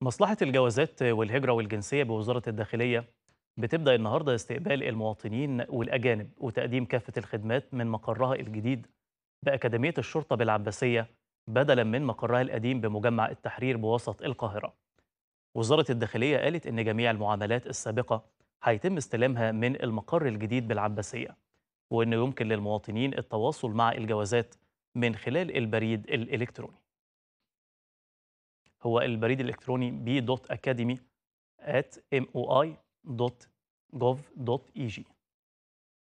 مصلحة الجوازات والهجرة والجنسية بوزارة الداخلية بتبدأ النهاردة استقبال المواطنين والأجانب وتقديم كافة الخدمات من مقرها الجديد بأكاديمية الشرطة بالعباسية بدلا من مقرها القديم بمجمع التحرير بوسط القاهرة. وزارة الداخلية قالت إن جميع المعاملات السابقة هيتم استلامها من المقر الجديد بالعباسية وإنه يمكن للمواطنين التواصل مع الجوازات من خلال البريد الإلكتروني. هو البريد الالكتروني b.academy@moi.gov.eg